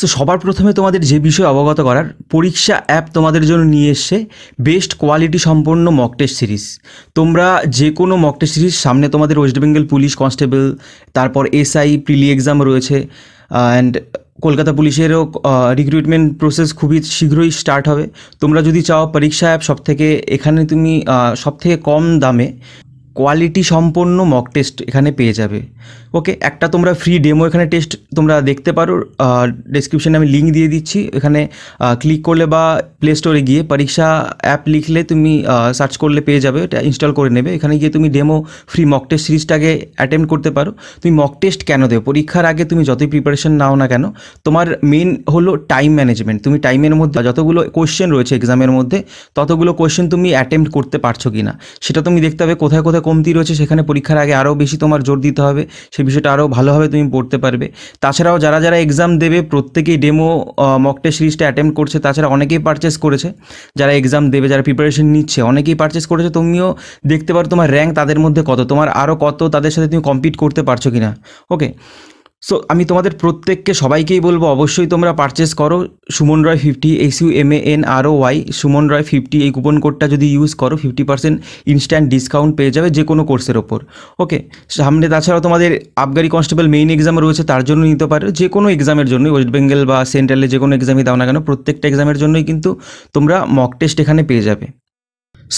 so সবার প্রথমে তোমাদের যে বিষয়ে অবগত করার পরীক্ষা অ্যাপ তোমাদের জন্য নিয়ে এসছে বেস্ট কোয়ালিটি সম্পন্ন মক টেস্ট সিরিজ তোমরা যে কোনো মক টেস্ট সিরিজ সামনে তোমাদের ওয়েস্ট বেঙ্গল পুলিশ কনস্টেবল তারপর এসআই প্রিলি এক্সাম রয়েছে অ্যান্ড uh, কলকাতা পুলিশেরও রিক্রুটমেন্ট uh, প্রসেস খুবই শীঘ্রই স্টার্ট হবে তোমরা যদি চাও পরীক্ষা অ্যাপ সব থেকে এখানে তুমি uh, সব থেকে কম দামে কোয়ালিটি সম্পন্ন মক টেস্ট এখানে পেয়ে যাবে ওকে একটা তোমরা ফ্রি ডেমো এখানে টেস্ট তোমরা দেখতে পারো ডিসক্রিপশানে আমি লিঙ্ক দিয়ে দিচ্ছি এখানে ক্লিক করলে বা প্লে স্টোরে গিয়ে পরীক্ষা অ্যাপ লিখলে তুমি সার্চ করলে পেয়ে যাবে এটা ইনস্টল করে নেবে এখানে গিয়ে তুমি ডেমো ফ্রি মক টেস্ট সিরিজটাকে অ্যাটেম্প করতে পারো তুমি মক টেস্ট কেন দেবে পরীক্ষার আগে তুমি যতই প্রিপারেশন নাও না কেন তোমার মেন হলো টাইম ম্যানেজমেন্ট তুমি টাইমের মধ্যে যতগুলো কোশ্চেন রয়েছে এক্সামের মধ্যে ততগুলো কোশ্চেন তুমি অ্যাটেম্প করতে পারছো কি না সেটা তুমি দেখতে হবে কোথায় কোথায় কমতি রয়েছে সেখানে পরীক্ষার আগে আরও বেশি তোমার জোর দিতে হবে সেই বিষয়টা আরও ভালোভাবে তুমি পড়তে পারবে তাছাড়াও যারা যারা এক্সাম দেবে প্রত্যেকেই ডেমো মক টেস্ট সিরিজটা অ্যাটেম্প করছে তাছাড়া অনেকেই পারচেস করেছে যারা এক্সাম দেবে যারা প্রিপারেশন নিচ্ছে অনেকেই পারচেস করেছে তুমিও দেখতে পারো তোমার র্যাঙ্ক তাদের মধ্যে কত তোমার আরও কত তাদের সাথে তুমি কম্পিট করতে পারছো কি না ওকে সো আমি তোমাদের প্রত্যেককে সবাইকেই বলবো অবশ্যই তোমরা পারচেস করো Suman Roy fifty S U M N R O Y Suman Roy fifty এই কুপন কোডটা যদি ইউজ করো ফিফটি পার্সেন্ট ইনস্ট্যান্ট ডিসকাউন্ট পেয়ে যাবে যে কোনো কোর্সের ওপর ওকে সামনে তাছাড়াও তোমাদের আবগারি কনস্টেবল মেইন এক্সাম রয়েছে তার জন্য নিতে পারো যে কোনো এক্সামের জন্য ওয়েস্ট বেঙ্গল বা সেন্ট্রালে যে কোনো এক্সামই দাও না কেন প্রত্যেকটা এক্সামের জন্যই কিন্তু তোমরা মক টেস্ট এখানে পেয়ে যাবে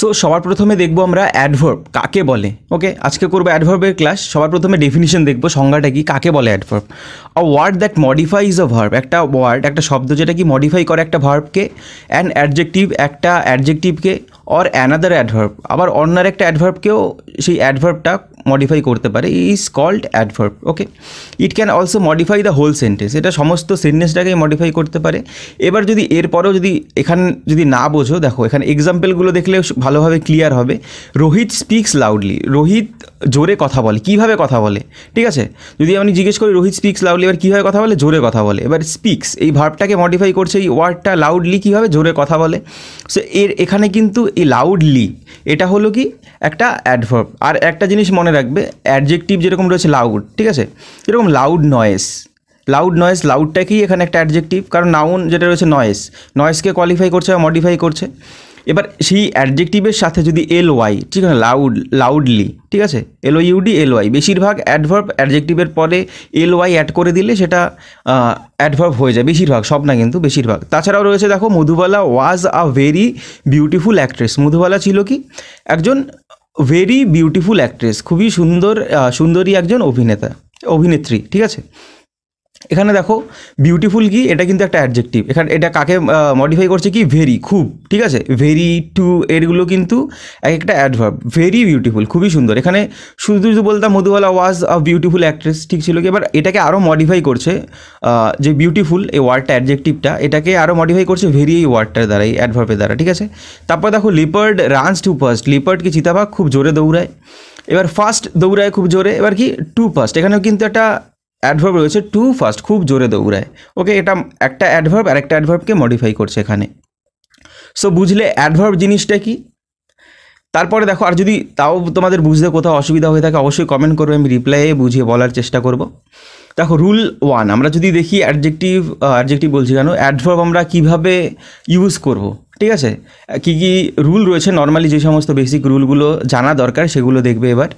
সো সবার প্রথমে দেখবো আমরা অ্যাডভার্ব কাকে বলে ওকে আজকে করবো অ্যাডভার্বের ক্লাস সবার প্রথমে ডেফিনিশন দেখবো সংজ্ঞাটা কি কাকে বলে adverb a word that is a verb একটা ওয়ার্ড একটা শব্দ যেটা কি মডিফাই করে একটা ভার্বকে অ্যান্ড অ্যাডজেক্টিভ একটা অ্যাডজেক্টিভকে অর অ্যানাদার অ্যাডভার্ব আবার অন্য একটা অ্যাডভার্বকেও সেই অ্যাডভার্বটা মডিফাই করতে পারে is called adverb okay it can also modify the whole sentence এটা সমস্ত সেন্টেন্সটাকেই মডিফাই করতে পারে এবার যদি এরপরও যদি এখান যদি না বোঝো দেখো এখানে এক্সাম্পলগুলো দেখলে ভালোভাবে ক্লিয়ার হবে রোহিত স্পিক্স লাউডলি রোহিত জোরে কথা বলে কিভাবে কথা বলে ঠিক আছে যদি আমি জিজ্ঞেস করি রোহিত স্পিক্স লাউডলি এবার কীভাবে কথা বলে জোরে কথা বলে এবার স্পিক্স এই ভার্বটাকে মডিফাই করছে এই ওয়ার্ডটা লাউডলি কীভাবে জোরে কথা বলে সো এর এখানে কিন্তু এই লাউডলি এটা হলো কি একটা অ্যাডভার্ব আর একটা জিনিস মনে রাখবে অ্যাডজেক্টিভ যেরকম রয়েছে লাউড ঠিক আছে এরকম লাউড নয়েস লাউড নয়েস লাউডটাকেই এখানে একটা অ্যাডজেক্টিভ কারণ নাউন যেটা রয়েছে নয়েস নয়েসকে কোয়ালিফাই করছে বা মডিফাই করছে এবার সেই অ্যাডজেক্টিভের সাথে যদি এল ওয়াই ঠিক আছে লাউড লাউডলি ঠিক আছে এল ইউডি এল ওয়াই বেশিরভাগ অ্যাডভার্ব অ্যাডজেক্টিভের পরে এল ওয়াই অ্যাড করে দিলে সেটা অ্যাডভার্ব হয়ে যায় বেশিরভাগ সব না কিন্তু বেশিরভাগ তাছাড়াও রয়েছে দেখো Madhubala was a very beautiful actress Madhubala ছিল কি একজন ভেরি বিউটিফুল অ্যাক্ট্রেস খুবই সুন্দর সুন্দরী একজন অভিনেতা অভিনেত্রী ঠিক আছে এখানে দেখো বিউটিফুল কি এটা কিন্তু একটা অ্যাডজেক্টিভ এখানে এটা কাকে মডিফাই করছে কি ভেরি খুব ঠিক আছে ভেরি টু এরগুলো কিন্তু এক একটা অ্যাডভার্ব ভেরি বিউটিফুল খুবই সুন্দর এখানে শুধু শুধু বলতাম Madhubala was a beautiful actress ঠিক ছিল কি এবার এটাকে আরও মডিফাই করছে যে বিউটিফুল এই ওয়ার্ডটা অ্যাডজেক্টিভটা এটাকে আরও মডিফাই করছে ভেরি এই ওয়ার্ডটার দ্বারা এই অ্যাডভার্বের দ্বারা ঠিক আছে তারপর দেখো leopard runs too fast leopard কি চিতাবাঘ খুব জোরে দৌড়ায় এবার ফার্স্ট দৌড়ায় খুব জোরে এবার কি টু ফার্স্ট এখানেও কিন্তু একটা অ্যাডভার্ব রয়েছে টু ফাস্ট খুব জোরে দৌড়ায় ওকে এটা একটা অ্যাডভার্ব আর একটা অ্যাডভার্বকে মডিফাই করছে এখানে সো বুঝলে অ্যাডভার্ব জিনিসটা কি তারপরে দেখো আর যদি তাও তোমাদের বুঝতে কোথাও অসুবিধা হয়ে থাকে অবশ্যই কমেন্ট করবে আমি রিপ্লাইয়ে বুঝিয়ে বলার চেষ্টা করব দেখো রুল ওয়ান আমরা যদি দেখি অ্যাডজেক্টিভ অ্যাডজেক্টিভ বলছি কেন অ্যাডভার্ব আমরা কিভাবে ইউজ করব ঠিক আছে কী কী রুল রয়েছে নর্মালি যে সমস্ত বেসিক রুলগুলো জানা দরকার সেগুলো দেখবে এবার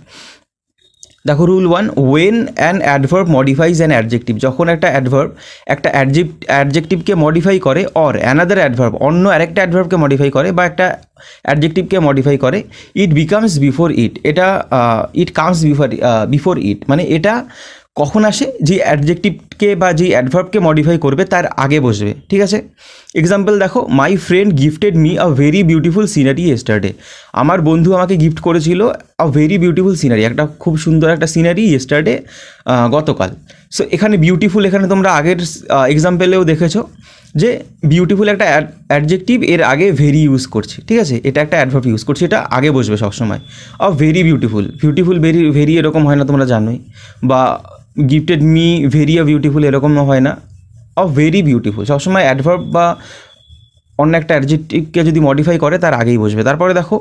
দেখো rule one when an adverb modifies an adjective যখন একটা অ্যাডভার্ব একটা অ্যাডজেক্টিভকে মডিফাই করে অর অ্যানাদার অ্যাডভার্ব অন্য আরেকটা অ্যাডভার্বকে মডিফাই করে বা একটা অ্যাডজেক্টিভকে মডিফাই করে ইট বিকামস বিফোর ইট এটা it comes before before it মানে এটা কখন আসে যে অ্যাডজেক্টিভকে বা যে অ্যাডভার্বকে মডিফাই করবে তার আগে বসবে ঠিক আছে এক্সাম্পল দেখো my friend gifted me a very beautiful scenery yesterday আমার বন্ধু আমাকে গিফট করেছিল আ ভেরি বিউটিফুল সিনারি একটা খুব সুন্দর একটা সিনারি ইয়েস্টারডে গতকাল সো এখানে বিউটিফুল এখানে তোমরা আগের এক্সাম্পলেও দেখেছো যে বিউটিফুল একটা অ্যাডজেক্টিভ এর আগে ভেরি ইউজ করছে ঠিক আছে এটা একটা অ্যাডভার্ব ইউজ করছে এটা আগে বসবে সবসময় a very beautiful beautiful very very এরকম হয় না তোমরা জানোই বা gifted me very a beautiful এরকম হয় না অ ভেরি বিউটিফুল সবসময় অ্যাডভার্ব বা অন্য একটা অ্যাডজেক্টিভকে যদি মডিফাই করে তার আগেই বসবে তারপরে দেখো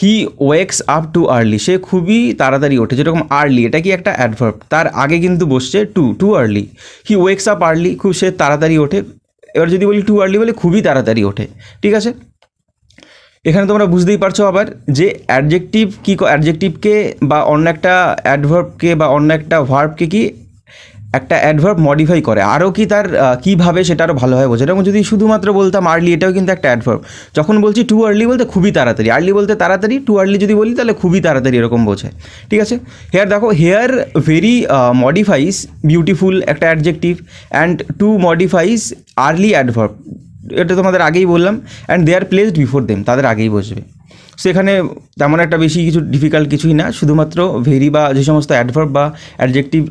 he wakes up too early সে খুবই তাড়াতাড়ি ওঠে যেরকম আর্লি এটা কি একটা অ্যাডভার্ব তার আগে কিন্তু বসছে too too early he wakes up early খুব সে তাড়াতাড়ি ওঠে এবার যদি বলি টু আর্লি বলে খুবই তাড়াতাড়ি ওঠে ঠিক আছে এখানে তোমরা বুঝতেই পারছো আবার যে অ্যাডজেক্টিভ কী অ্যাডজেক্টিভকে বা অন্য একটা অ্যাডভার্বকে বা অন্য একটা ভার্বকে কি একটা অ্যাডভার্ব মডিফাই করে আরও কি তার কীভাবে সেটা আরও ভালোভাবে বোঝে এবং যদি শুধুমাত্র বলতাম আর্লি এটাও কিন্তু একটা অ্যাডভার্ব যখন বলছি টু আর্লি বলতে খুবই তাড়াতাড়ি আর্লি বলতে তাড়াতাড়ি টু আর্লি যদি বলি তাহলে খুবই তাড়াতাড়ি এরকম বোঝে ঠিক আছে হেয়ার দেখো হেয়ার ভেরি মডিফাইস বিউটিফুল একটা adjective and too modifies early adverb এটা তোমাদের আগেই বললাম and they are placed before them তাদের আগেই বসবে সো এখানে তেমন একটা বেশি কিছু ডিফিকাল্ট কিছুই না শুধুমাত্র ভেরি বা যে সমস্ত অ্যাডভার্ব বা অ্যাডজেক্টিভ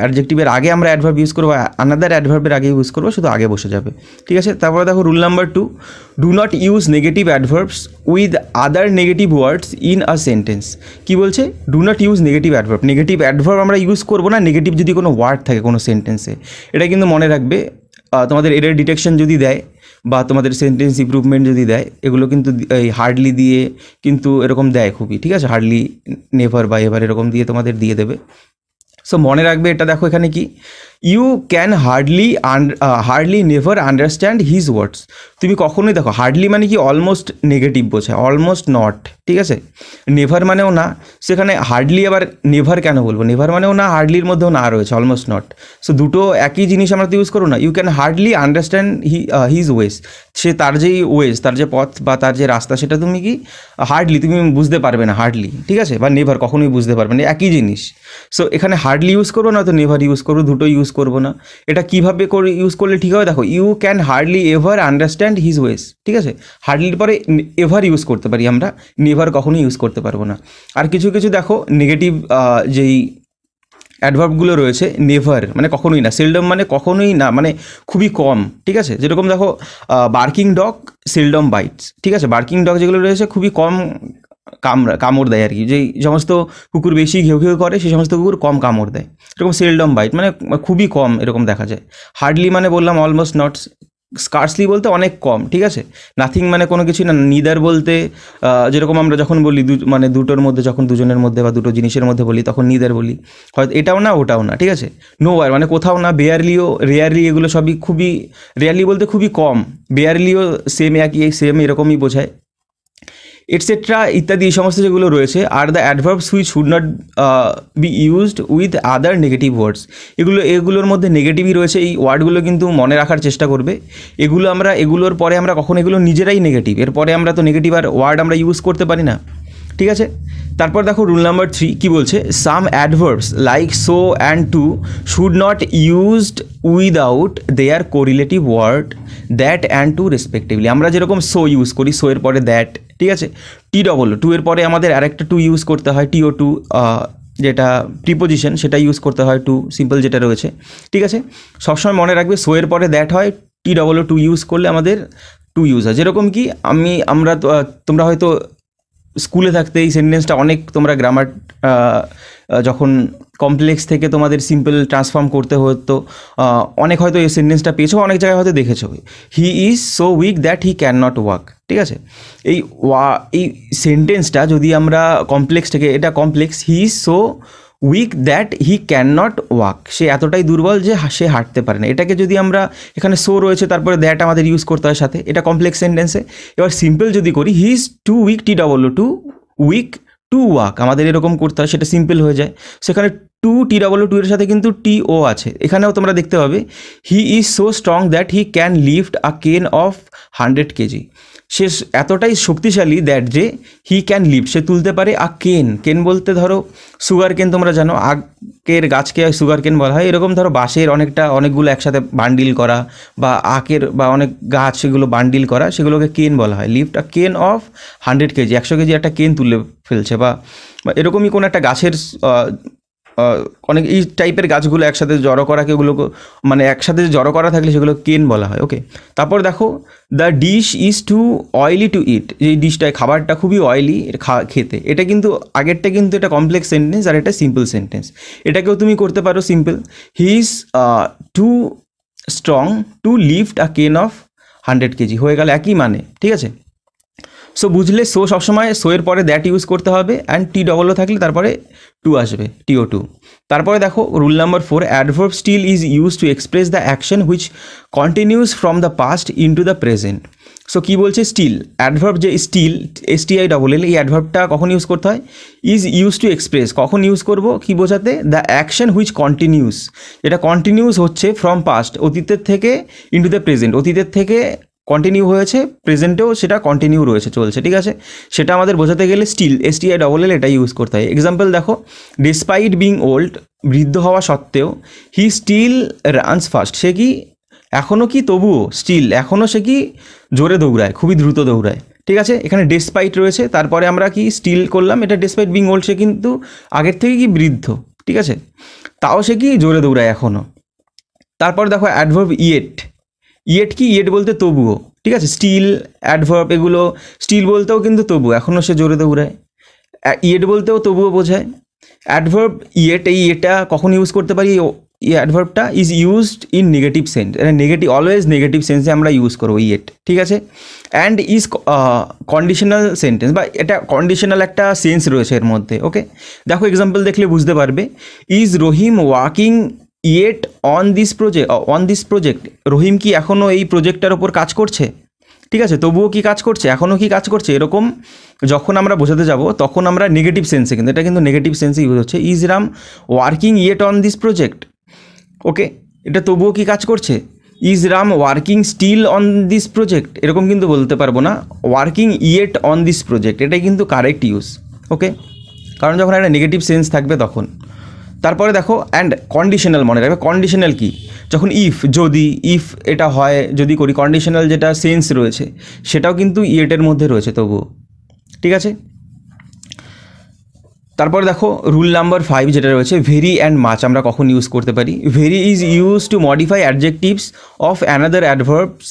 অ্যাডজেক্টিভের আগে আমরা অ্যাডভার্ব ইউজ করবো আনাদার অ্যাডভার্বের আগে ইউজ করবো শুধু আগে বসে যাবে ঠিক আছে তারপরে দেখো rule number two do not use negative adverbs with other negative words in a sentence কী বলছে do not use negative adverb negative adverb আমরা ইউজ করবো না নেগেটিভ যদি কোনো ওয়ার্ড থাকে কোনো সেন্টেন্সে এটা কিন্তু মনে রাখবে তোমাদের এটার ডিটেকশন যদি দেয় বা তোমাদের সেন্টেন্স ইম্প্রুভমেন্ট যদি দেয় এগুলো কিন্তু এই হার্ডলি দিয়ে কিন্তু এরকম দেয় খুবই ঠিক আছে হার্ডলি নেভার বা এভার এরকম দিয়ে তোমাদের দিয়ে দেবে সো মনে রাখবে এটা দেখো এখানে কি you can hardly hardly never understand his words তুমি কখনোই দেখো হার্ডলি মানে কি অলমোস্ট নেগেটিভ বোঝায় অলমোস্ট নট ঠিক আছে নেভার মানেও না সেখানে হার্ডলি আবার নেভার কেন বলবো নেভার মানেও না হার্ডলির মধ্যেও না রয়েছে অলমোস্ট নট সো দুটো একই জিনিস আমরা তো ইউজ করো না you can hardly understand he his ways সে তার যেই ওয়েস তার যে পথ বা তার যে রাস্তা সেটা তুমি কি হার্ডলি uh, তুমি বুঝতে পারবে না হার্ডলি ঠিক আছে বা নেভার কখনোই বুঝতে পারবে না একই জিনিস সো এখানে হার্ডলি ইউজ করো না তো নেভার ইউজ করো দুটো ইউজ করব না এটা কীভাবে করে ইউজ করলে ঠিক হবে দেখো you can hardly ever understand his ways ঠিক আছে হার্ডলির পরে এভার ইউজ করতে পারি আমরা নেভার কখনো ইউজ করতে পারবো না আর কিছু কিছু দেখো নেগেটিভ যেই অ্যাডভার্বগুলো রয়েছে নেভার মানে কখনোই না সেলডম মানে কখনোই না মানে খুবই কম ঠিক আছে যেরকম দেখো বার্কিং ডগ সেলডম বাইটস ঠিক আছে বার্কিং ডগ যেগুলো রয়েছে খুবই কম কামড়া কামড় দেয় আর কি যে সমস্ত কুকুর বেশি ঘেউ ঘেউ করে সেই সমস্ত কুকুর কম কামড় দেয় এরকম সেলডম বাইট মানে খুবই কম এরকম দেখা যায় হার্ডলি মানে বললাম অলমোস্ট নট স্কার্সলি বলতে অনেক কম ঠিক আছে নাথিং মানে কোনো কিছু না নিদার বলতে যেরকম আমরা যখন বলি দু মানে দুটোর মধ্যে যখন দুজনের মধ্যে বা দুটো জিনিসের মধ্যে বলি তখন নিদার বলি হয়তো এটাও না ওটাও না ঠিক আছে নো আর মানে কোথাও না বেয়ারলিও রেয়ারলি এগুলো সবই খুবই রেয়ারলি বলতে খুবই কম বেয়ারলিও সেম একই সেম এরকমই বোঝায় এটসেট্রা ইত্যাদি এই সমস্ত যেগুলো রয়েছে are the adverbs which should not be used with other negative words এগুলো এগুলোর মধ্যে নেগেটিভই রয়েছে এই ওয়ার্ডগুলো কিন্তু মনে রাখার চেষ্টা করবে এগুলো আমরা এগুলোর পরে আমরা কখন এগুলো নিজেরাই নেগেটিভ এরপরে আমরা তো নেগেটিভ আর ওয়ার্ড আমরা ইউজ করতে পারি না ঠিক আছে তারপর দেখো রুল নাম্বার থ্রি কী বলছে some adverbs like so and too should not used without their correlative word that and to respectively আমরা যেরকম সো ইউজ করি সো এর পরে দ্যাট ঠিক আছে টি ডবল টু এর পরে আমাদের আরেকটা টু ইউজ করতে হয় টিও টু যেটা প্রিপোজিশন সেটা ইউজ করতে হয় টু সিম্পল যেটা রয়েছে ঠিক আছে সবসময় মনে রাখবে সো এর পরে দ্যাট হয় টি ডবল টু ইউজ করলে আমাদের টু ইউজ হয় যেরকম কি আমি আমরা তোমরা হয়তো স্কুলে থাকতে এই সেন্টেন্সটা অনেক তোমরা গ্রামার যখন কমপ্লেক্স থেকে তোমাদের সিম্পল ট্রান্সফর্ম করতে হতো অনেক হয়তো এই সেন্টেন্সটা পেয়েছো অনেক জায়গায় হয়তো দেখেছো he is so weak that he can not work ঠিক আছে এই ওয়া এই সেন্টেন্সটা যদি আমরা কমপ্লেক্স থেকে এটা complex he is so weak that he can not walk সে এতটাই দুর্বল যে সে হাঁটতে পারে না এটাকে যদি আমরা এখানে সো রয়েছে তারপরে দ্যাট আমাদের ইউজ করতে হয় সাথে এটা কমপ্লেক্স সেন্টেন্সে এবার সিম্পল যদি করি he is too weak T double too weak to walk আমাদের এরকম করতে হয় সেটা সিম্পল হয়ে যায় সেখানে টু টি ডাবল টু এর সাথে কিন্তু টি ও আছে এখানেও তোমরা দেখতে পাবে he is so strong that he can lift a can of hundred KG সে এতটাই শক্তিশালী দ্যাট যে হি ক্যান লিভ সে তুলতে পারে আ কেন কেন বলতে ধরো সুগার কেন তোমরা জানো আখের গাছকে সুগার কেন বলা হয় এরকম ধরো বাঁশের অনেকটা অনেকগুলো একসাথে বান্ডিল করা বা আখের বা অনেক গাছ সেগুলো বান্ডিল করা সেগুলোকে কেন বলা হয় lift a can of hundred K G একশো কেজি একটা কেন তুলে ফেলছে বা এরকমই কোনো একটা গাছের অনেক এই টাইপের গাছগুলো একসাথে জড়ো করাকে কেউগুলো মানে একসাথে জড়ো করা থাকলে সেগুলো কেন বলা হয় ওকে তারপর দেখো the dish is too oily to eat যে ডিশটায় খাবারটা খুবই অয়েলি খেতে এটা কিন্তু আগেরটা কিন্তু এটা কমপ্লেক্স সেন্টেন্স আর এটা সিম্পল সেন্টেন্স এটাকেও তুমি করতে পারো simple he is too strong to lift a can of hundred KG হয়ে গেল একই মানে ঠিক আছে সো বুঝলে সো সবসময় সোয়ের পরে দ্যাট ইউজ করতে হবে অ্যান্ড টি ডবল থাকলে তারপরে টু আসবে টিও টু তারপরে দেখো rule number four adverb still is use to express the action which continues from the past in to the present so কী বলছে স্টিল অ্যাডভার্ব যে still S T I double L এই অ্যাডভার্বটা কখন ইউজ করতে হয় ইজ ইউজ টু এক্সপ্রেস কখন use করবো কী বোঝাতে দ্য অ্যাকশন হুইচ কন্টিনিউস এটা কন্টিনিউস হচ্ছে ফ্রম পাস্ট অতীতের থেকে ইন্টু দ্য প্রেজেন্ট অতীতের থেকে কন্টিনিউ হয়েছে প্রেজেন্টেও সেটা কন্টিনিউ রয়েছে চলছে ঠিক আছে সেটা আমাদের বোঝাতে গেলে still S T I double L এটা ইউজ করতে হয় এক্সাম্পল দেখো ডিসপাইট বিং ওল্ড বৃদ্ধ হওয়া সত্ত্বেও হি স্টিল রানস ফার্স্ট সে কি এখনও কি তবুও স্টিল এখনও সে কি জোরে দৌড়ায় খুবই দ্রুত দৌড়ায় ঠিক আছে এখানে ডেসপাইট রয়েছে তারপরে আমরা কি স্টিল করলাম এটা ডেসপাইট বিং ওল্ড সে কিন্তু আগের থেকে কি বৃদ্ধ ঠিক আছে তাও সে কি জোরে দৌড়ায় এখনও তারপর দেখো অ্যাডভার্ব ইয়েট ইয়েট কি ইয়েট বলতে তবুও ঠিক আছে স্টিল অ্যাডভার্ব এগুলো স্টিল বলতেও কিন্তু তবু এখনও সে জোরে দৌড়ায় ইয়েট বলতেও তবুও বোঝায় অ্যাডভার্ব ইয়েট এই ইয়েটা কখন ইউজ করতে পারি এই অ্যাডভার্বটা is used in negative sense negative always negative সেন্সে আমরা ইউজ করবো ইয়েট ঠিক আছে অ্যান্ড ইজ কন্ডিশনাল সেন্টেন্স বা এটা কন্ডিশনাল একটা সেন্স রয়েছে এর মধ্যে ওকে দেখো এক্সাম্পল দেখলে বুঝতে পারবে is Rahim walking yet on this project on this project Rahim কি এখনও এই প্রজেক্টটার ওপর কাজ করছে ঠিক আছে তবুও কি কাজ করছে এখনও কি কাজ করছে এরকম যখন আমরা বোঝাতে যাব তখন আমরা নেগেটিভ সেন্সে কিন্তু এটা কিন্তু নেগেটিভ সেন্সে ইউজ হচ্ছে is Ram working yet on this project okay এটা তবুও কি কাজ করছে is Ram working still on this project এরকম কিন্তু বলতে পারবো না working yet on this project এটাই কিন্তু কারেক্ট ইউজ ওকে কারণ যখন একটা নেগেটিভ সেন্স থাকবে তখন তারপরে দেখো অ্যান্ড কন্ডিশনাল মনে রাখবে কন্ডিশনাল কি যখন ইফ যদি ইফ এটা হয় যদি করি কন্ডিশনাল যেটা সেন্স রয়েছে সেটাও কিন্তু ইয়েটের মধ্যে রয়েছে তবুও ঠিক আছে তারপরে দেখো রুল নাম্বার ফাইভ যেটা রয়েছে ভেরি অ্যান্ড মাছ আমরা কখন ইউজ করতে পারি very is use to modify adjectives of another adverbs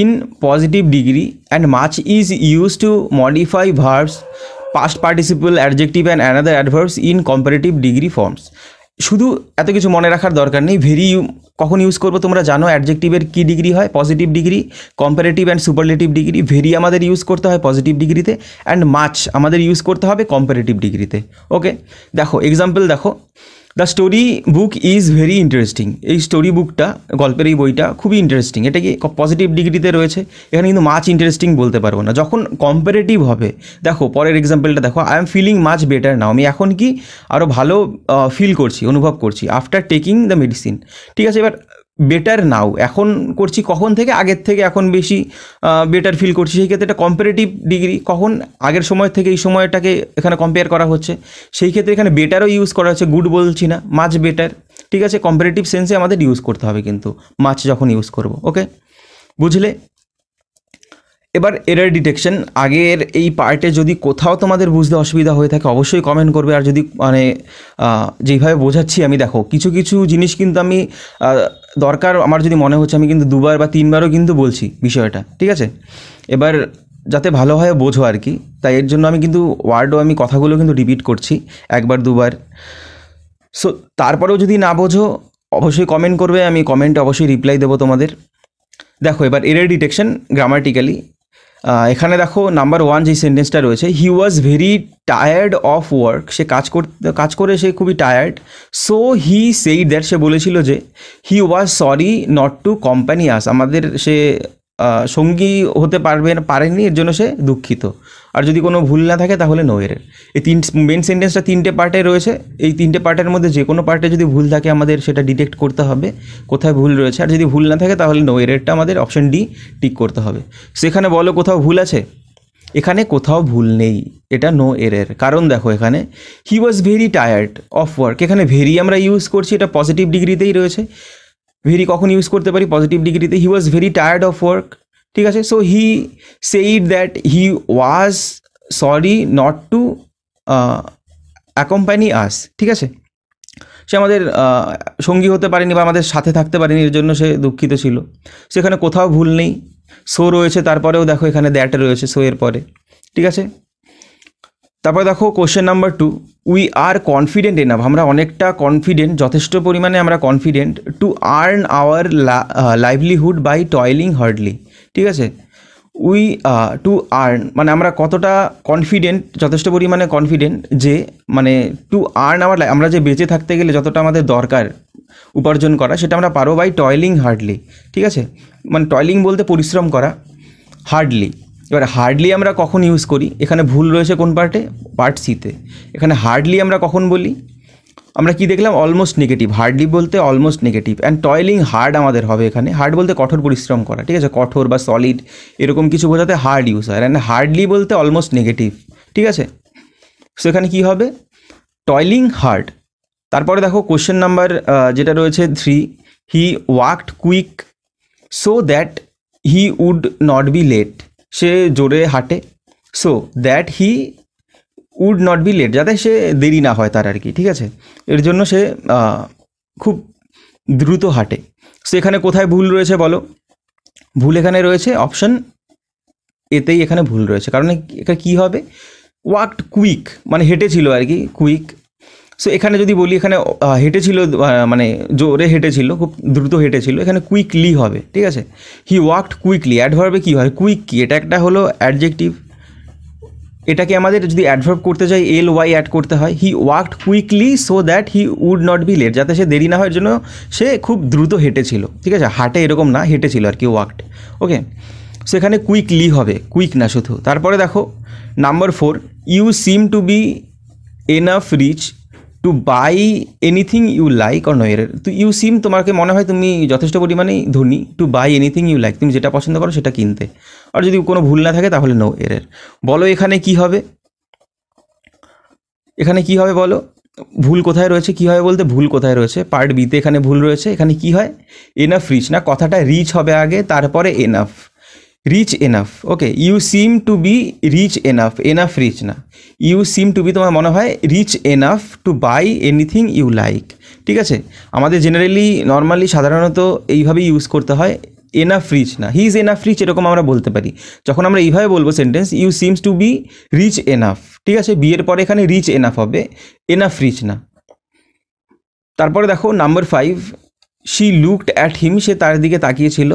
in positive degree and much is use to modify verbs past participle adjective and another adverbs in comparative degree forms শুধু এত কিছু মনে রাখার দরকার নেই ভেরি কখন ইউজ করবো তোমরা জানো অ্যাডজেক্টিভের কী ডিগ্রি হয় positive degree comparative and superlative degree very আমাদের ইউজ করতে হয় পজিটিভ ডিগ্রিতে অ্যান্ড মাছ আমাদের ইউজ করতে হবে কম্পারেটিভ ডিগ্রিতে ওকে দেখো এক্সাম্পল দেখো the story book is very interesting এই স্টোরি বুকটা গল্পের এই বইটা খুবই ইন্টারেস্টিং এটা কি পজিটিভ ডিগ্রিতে রয়েছে এখানে কিন্তু মাছ ইন্টারেস্টিং বলতে পারবো না যখন কম্পারেটিভ হবে দেখো পরের এক্সাম্পলটা দেখো I am feeling much better now আমি এখন কি আরও ভালো ফিল করছি অনুভব করছি আফটার টেকিং দ্য মেডিসিন ঠিক আছে এবার বেটার নাও এখন করছি কখন থেকে আগের থেকে এখন বেশি বেটার ফিল করছি সেই ক্ষেত্রে একটা কম্পারেটিভ ডিগ্রি কখন আগের সময় থেকে এই সময়টাকে এখানে কম্পেয়ার করা হচ্ছে সেই ক্ষেত্রে এখানে বেটারও ইউজ করা হচ্ছে গুড বলছি না মাছ বেটার ঠিক আছে কম্পারেটিভ সেন্সে আমাদের ইউজ করতে হবে কিন্তু মাছ যখন ইউজ করব ওকে বুঝলে এবার এরার ডিটেকশন আগের এই পার্টে যদি কোথাও তোমাদের বুঝতে অসুবিধা হয়ে থাকে অবশ্যই কমেন্ট করবে আর যদি মানে যেইভাবে বোঝাচ্ছি আমি দেখো কিছু কিছু জিনিস কিন্তু আমি দরকার আমার যদি মনে হচ্ছে আমি কিন্তু দুবার বা তিনবারও কিন্তু বলছি বিষয়টা ঠিক আছে এবার যাতে ভালো হয় বোঝো আর কি তাই এর জন্য আমি কিন্তু ওয়ার্ডও আমি কথাগুলো কিন্তু রিপিট করছি একবার দুবার সো তারপরেও যদি না বোঝো অবশ্যই কমেন্ট করবে আমি কমেন্টে অবশ্যই রিপ্লাই দেবো তোমাদের দেখো এবার এর ডিটেকশন গ্রামাটিক্যালি এখানে দেখো নাম্বার ওয়ান যে সেন্টেন্সটা রয়েছে he was very tired of work সে কাজ করতে কাজ করে সে খুবই টায়ার্ড সো হি সেই দ্যাট সে বলেছিল যে he was sorry not to company us আমাদের সে সঙ্গী হতে পারবে পারেনি এর জন্য সে দুঃখিত আর যদি কোনো ভুল না থাকে তাহলে নো এর এই তিন মেন সেন্টেন্সটা তিনটে পার্টে রয়েছে এই তিনটে পার্টের মধ্যে যে কোনো পার্টে যদি ভুল থাকে আমাদের সেটা ডিটেক্ট করতে হবে কোথায় ভুল রয়েছে আর যদি ভুল না থাকে তাহলে নো এরটা আমাদের অপশন ডি টিক করতে হবে সেখানে বলো কোথাও ভুল আছে এখানে কোথাও ভুল নেই এটা নো এরের কারণ দেখো এখানে he was very tired of work এখানে ভেরি আমরা ইউজ করছি এটা পজিটিভ ডিগ্রিতেই রয়েছে ভেরি কখন ইউজ করতে পারি পজিটিভ ডিগ্রিতে he was very tired of work ঠিক আছে so he said that he was sorry not to accompany us ঠিক আছে সে আমাদের uh, সঙ্গী হতে পারেনি বা আমাদের সাথে থাকতে পারেনি এর জন্য সে দুঃখিত ছিল সেখানে কোথাও ভুল নেই সো রয়েছে তারপরেও দেখো এখানে দ্যাট রয়েছে সো এর পরে ঠিক আছে তারপর দেখো question number two we are confident enough আমরা অনেকটা কনফিডেন্ট যথেষ্ট পরিমাণে আমরা confident to earn our livelihood by toiling hardly ঠিক আছে উই টু আর্ন মানে আমরা কতটা কনফিডেন্ট যথেষ্ট পরিমাণে কনফিডেন্ট যে মানে টু আর্ন আমার আমরা যে বেঁচে থাকতে গেলে যতটা আমাদের দরকার উপার্জন করা সেটা আমরা পারো বাই টয়লিং হার্ডলি ঠিক আছে মানে টয়লিং বলতে পরিশ্রম করা হার্ডলি এবার হার্ডলি আমরা কখন ইউজ করি এখানে ভুল রয়েছে কোন পার্টে পার্ট সিতে এখানে হার্ডলি আমরা কখন বলি আমরা কি দেখলাম অলমোস্ট নেগেটিভ হার্ডলি বলতে almost negative and toiling hard আমাদের হবে এখানে হার্ড বলতে কঠোর পরিশ্রম করা ঠিক আছে কঠোর বা সলিড এরকম কিছু বোঝাতে হার্ড ইউজ হয় অ্যান্ড হার্ডলি বলতে অলমোস্ট নেগেটিভ ঠিক আছে সো এখানে কী হবে টয়লিং হার্ড তারপরে দেখো কোশ্চেন নাম্বার যেটা রয়েছে three he walked quick so that he would not be late সে জোরে হাঁটে so that he would not be late যাতে সে দেরি না হয় তার আর কি ঠিক আছে এর জন্য সে খুব দ্রুত হাঁটে সো এখানে কোথায় ভুল রয়েছে বলো ভুল এখানে রয়েছে অপশন এতেই এখানে ভুল রয়েছে কারণ এটা কী হবে ওয়াকড কুইক মানে হেঁটেছিল আর কি কুইক সো এখানে যদি বলি এখানে হেঁটেছিল মানে জোরে হেঁটেছিল খুব দ্রুত হেঁটেছিল এখানে কুইকলি হবে ঠিক আছে হি ওয়াকড কুইকলি অ্যাডভার্বে কী হয় কুইক কি এটা একটা হলো অ্যাডজেক্টিভ এটাকে আমাদের যদি অ্যাডভার্ব করতে চাই এল ওয়াই অ্যাড করতে হয় he walked quickly so that he would not be late যাতে সে দেরি না হওয়ার জন্য সে খুব দ্রুত হেঁটেছিল ঠিক আছে হাটে এরকম না হেঁটেছিল আর কি ওয়ার্কড ওকে সেখানে কুইকলি হবে কুইক না শুধু তারপরে দেখো number four you seem to be enough rich to buy anything you like or নয় তো ইউ সিম তোমাকে মনে হয় তুমি যথেষ্ট পরিমাণে ধনী to buy anything you like তুমি যেটা পছন্দ করো সেটা কিনতে আর যদি কোনো ভুল না থাকে তাহলে নো এর বলো এখানে কি হবে এখানে কি হবে বলো ভুল কোথায় রয়েছে কী হয় বলতে ভুল কোথায় রয়েছে পার্ট বিতে এখানে ভুল রয়েছে এখানে কি হয় এনাফ রিচ না কথাটা রিচ হবে আগে তারপরে enough rich enough okay you seem to be rich enough enough rich না ইউ সিম টু বি তোমার মনে হয় rich enough to buy anything you like ঠিক আছে আমাদের জেনারেলি নর্মালি সাধারণত এইভাবে ইউজ করতে হয় এনাফ রিচ না হি ইজ এনাফ রিচ এরকম আমরা বলতে পারি যখন আমরা এইভাবে বলবো sentence you seems to be rich enough ঠিক আছে বিয়ের পরে এখানে রিচ এনাফ হবে এনাফ রিচ না তারপরে দেখো number five she looked at him সে তার দিকে তাকিয়েছিল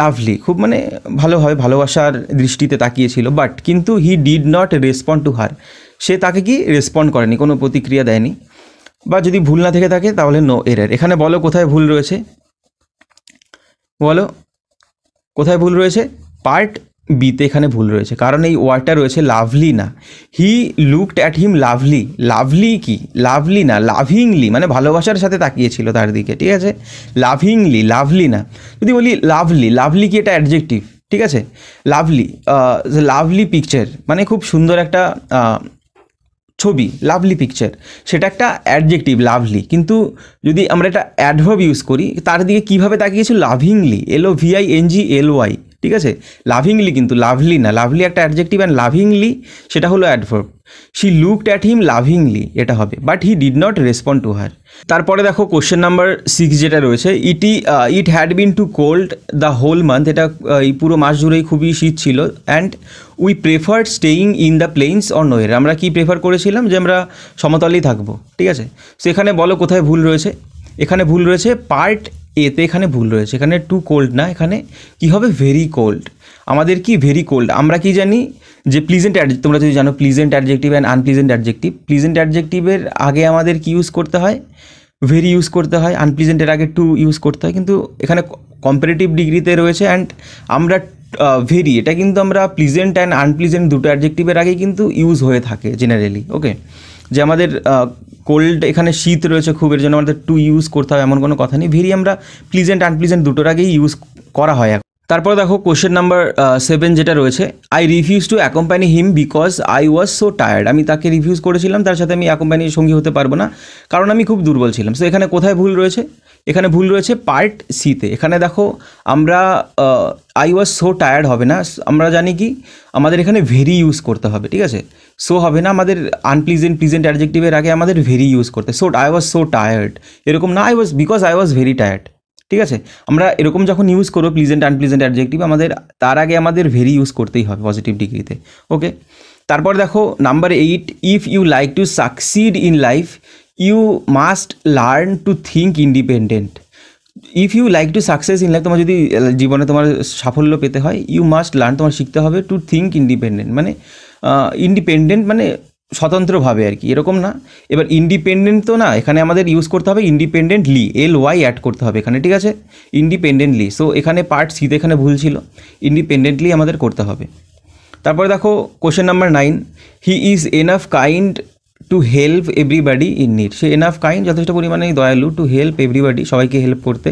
লাভলি খুব মানে ভালোভাবে ভালোবাসার দৃষ্টিতে তাকিয়েছিল বাট কিন্তু he did not respond to her সে তাকে কি রেসপন্ড করেনি কোনো প্রতিক্রিয়া দেয়নি বা যদি ভুল না থেকে থাকে তাহলে নো এরার এখানে বলো কোথায় ভুল রয়েছে বলো কোথায় ভুল রয়েছে পার্ট বিতে এখানে ভুল রয়েছে কারণ এই ওয়ার্ডটা রয়েছে লাভলি না he looked at him lovely lovely কি লাভলি না লাভিংলি মানে ভালোবাসার সাথে তাকিয়েছিল তার দিকে ঠিক আছে লাভিংলি লাভলি না যদি বলি লাভলি লাভলি কি এটা অ্যাডজেক্টিভ ঠিক আছে লাভলি লাভলি পিকচার মানে খুব সুন্দর একটা ছবি লাভলি পিকচার সেটা একটা অ্যাডজেক্টিভ লাভলি কিন্তু যদি আমরা একটা অ্যাডভার্ব ইউজ করি তার দিকে কীভাবে তাকিয়েছি লাভিংলি এলও ও ভিআই এনজি এল ওয়াই ঠিক আছে লাভিংলি কিন্তু লাভলি না লাভলি একটা অ্যাডজেক্টিভ অ্যান্ড লাভিংলি সেটা হলো adverb she looked at him lovingly এটা হবে but he did not respond to her তারপরে দেখো কোশ্চেন নাম্বার সিক্স যেটা রয়েছে it it had been too cold the whole month এটা এই পুরো মাস জুড়েই খুবই শীত ছিল and we prefer staying in the plains or নোয়ের আমরা কি প্রেফার করেছিলাম যে আমরা সমতলেই থাকবো ঠিক আছে সেখানে বলো কোথায় ভুল রয়েছে এখানে ভুল রয়েছে পার্ট এতে এখানে ভুল রয়েছে এখানে টু কোল্ড না এখানে কি হবে ভেরি কোল্ড আমাদের কি ভেরি কোল্ড আমরা কি জানি যে প্লিজেন্ট তোমরা যদি জানো pleasant adjective and unpleasant adjective pleasant অ্যাডজেক্টিভের আগে আমাদের কি ইউজ করতে হয় ভেরি ইউজ করতে হয় আনপ্লিজেন্টের আগে টু ইউজ করতে হয় কিন্তু এখানে কম্পারেটিভ ডিগ্রিতে রয়েছে অ্যান্ড আমরা ভেরি এটা কিন্তু আমরা প্লিজেন্ট অ্যান্ড আনপ্লিজেন্ট দুটো অ্যাডজেক্টিভের আগে কিন্তু ইউজ হয়ে থাকে জেনারেলি ওকে যে আমাদের কোল্ড এখানে শীত রয়েছে খুব এর জন্য আমাদের টু ইউজ করতে হবে এমন কোনো কথা নেই ভেরি আমরা প্লিজেন্ট আনপ্লিজেন্ট দুটোর আগেই ইউজ করা হয় তারপর দেখো কোশ্চেন নাম্বার সেভেন যেটা রয়েছে I refuse to accompany him because I was so tired আমি তাকে রিফিউজ করেছিলাম তার সাথে আমি অ্যাকম্পানির সঙ্গী হতে পারবো না কারণ আমি খুব দুর্বল ছিলাম সো এখানে কোথায় ভুল রয়েছে এখানে ভুল রয়েছে পার্ট সিতে এখানে দেখো আমরা আই ওয়াজ সো টায়ার্ড হবে না আমরা জানি কি আমাদের এখানে ভেরি ইউজ করতে হবে ঠিক আছে সো হবে না আমাদের আনপ্লিজেন্ট প্লিজেন্ট অ্যাডজেক্টিভের আগে আমাদের ভেরি ইউজ করতে so I was so tired এরকম না I was because I was very tired ঠিক আছে আমরা এরকম যখন ইউজ করবো প্লিজেন্ট আনপ্লিজেন্ট অ্যাডজেক্টিভ আমাদের তার আগে আমাদের ভেরি ইউজ করতেই হবে পজিটিভ ডিগ্রিতে ওকে তারপর দেখো number eight if you like to succeed in life you must learn to think independent if you like to success in life তোমার যদি জীবনে তোমার সাফল্য পেতে হয় ইউ মাস্ট লার্ন তোমার শিখতে হবে টু থিঙ্ক ইন্ডিপেন্ডেন্ট মানে ইন্ডিপেন্ডেন্ট মানে স্বতন্ত্রভাবে আর কি এরকম না এবার ইন্ডিপেন্ডেন্ট তো না এখানে আমাদের ইউজ করতে হবে ইন্ডিপেন্ডেন্টলি এল ওয়াই অ্যাড করতে হবে এখানে ঠিক আছে ইন্ডিপেন্ডেন্টলি সো এখানে পার্ট সিতে এখানে ভুল ছিল ইন্ডিপেন্ডেন্টলি আমাদের করতে হবে তারপরে দেখো question number nine he is enough kind to help everybody in need সে এনাফ কাইন্ড যথেষ্ট পরিমাণে দয়ালু টু হেল্প এভরিবাডি সবাইকে হেল্প করতে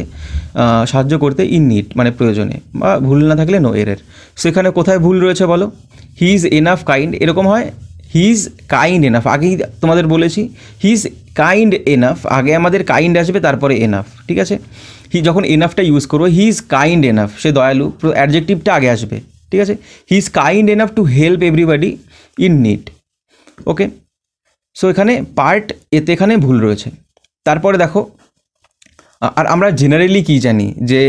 সাহায্য করতে ইন নিড মানে প্রয়োজনে বা ভুল না থাকলে নো এর সো এখানে কোথায় ভুল রয়েছে বলো হি ইজ এনাফ কাইন্ড এরকম হয় হি ইজ কাইন্ড এনাফ আগেই তোমাদের বলেছি হি ইজ কাইন্ড এনাফ আগে আমাদের কাইন্ড আসবে তারপরে এনাফ ঠিক আছে হি যখন এনাফটা ইউজ করবো হি ইজ কাইন্ড এনাফ সে দয়ালু অ্যাডজেক্টিভটা আগে আসবে ঠিক আছে he is kind enough to help everybody in need okay so এখানে পার্ট এতে এখানে ভুল রয়েছে তারপরে দেখো আর আমরা জেনারেলি কি জানি যে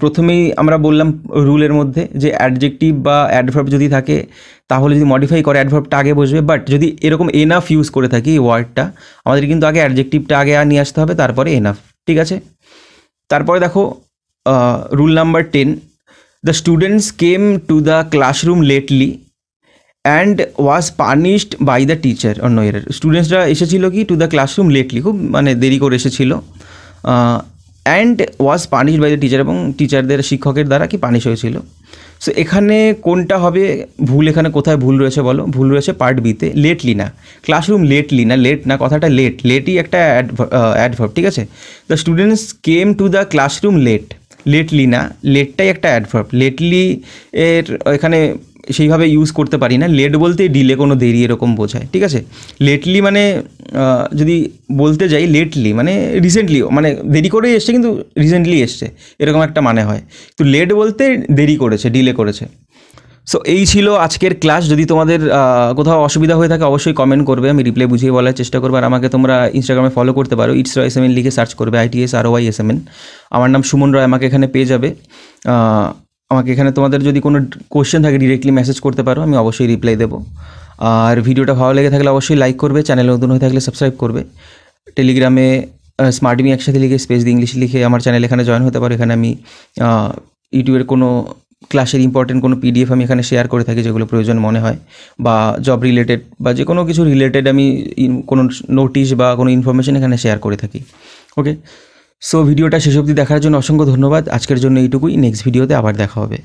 প্রথমেই আমরা বললাম রুলের মধ্যে যে অ্যাডজেক্টিভ বা অ্যাডভার্ব যদি থাকে তাহলে যদি মডিফাই করে অ্যাডভার্বটা আগে বসবে বাট যদি এরকম এনাফ ইউজ করে থাকি ওয়ার্ডটা আমাদের কিন্তু আগে অ্যাডজেক্টিভটা আগে নিয়ে আসতে হবে তারপরে এনাফ ঠিক আছে তারপরে দেখো rule number ten the students came to the classroom lately and was punished by the teacher অন্য এর স্টুডেন্টসরা এসেছিল কি টু দ্য ক্লাসরুম লেটলি খুব মানে দেরি করে এসেছিল and was punished by the teacher এবং টিচারদের শিক্ষকের দ্বারা কি পানিশ হয়েছিল সো এখানে কোনটা হবে ভুল এখানে কোথায় ভুল রয়েছে বলো ভুল রয়েছে পার্ট বিতে লেটলি না ক্লাসরুম লেটলি না লেট না কথাটা লেট লেটই একটা অ্যাডভার্ব ঠিক আছে the students came to the classroom late lately না লেটটাই একটা অ্যাডভার্ব লেটলি এর এখানে সেইভাবে ইউজ করতে পারি না লেট বলতে ডিলে কোনো দেরি এরকম বোঝায় ঠিক আছে লেটলি মানে যদি বলতে যাই লেটলি মানে রিসেন্টলি মানে দেরি করেই এসছে কিন্তু রিসেন্টলি এসছে এরকম একটা মানে হয় তো লেট বলতে দেরি করেছে ডিলে করেছে সো এই ছিল আজকের ক্লাস যদি তোমাদের কোথাও অসুবিধা হয়ে থাকে অবশ্যই কমেন্ট করবে আমি রিপ্লাই বুঝিয়ে বলার চেষ্টা করবো আর আমাকে তোমরা ইনস্টাগ্রামে ফলো করতে পারো ইটস রয় এসএমএন লিখে সার্চ করবে it's R Y S M N আমার নাম সুমন রয় আমাকে এখানে পেয়ে যাবে আমাকে এখানে তোমাদের যদি কোনো কোয়েশ্চেন থাকে ডিরেক্টলি মেসেজ করতে পারো আমি অবশ্যই রিপ্লাই দেবো আর ভিডিওটা ভালো লেগে থাকলে অবশ্যই লাইক করবে চ্যানেল নতুন হয়ে থাকলে সাবস্ক্রাইব করবে টেলিগ্রামে স্মার্ট মি একসাথে লিখে স্পেস দিয়ে ইংলিশ লিখে আমার চ্যানেল এখানে জয়েন হতে পারো এখানে আমি ইউটিউবের কোনো ক্লাসের ইম্পর্টেন্ট কোনো পিডিএফ আমি এখানে শেয়ার করে থাকি যেগুলো প্রয়োজন মনে হয় বা জব রিলেটেড বা যে কোনো কিছু রিলেটেড আমি কোনো নোটিশ বা কোনো ইনফরমেশন এখানে শেয়ার করে থাকি ওকে সো ভিডিওটা শেষ অবধি দেখার জন্য অসংখ্য ধন্যবাদ আজকের জন্য এইটুকুই নেক্সট ভিডিওতে আবার দেখা হবে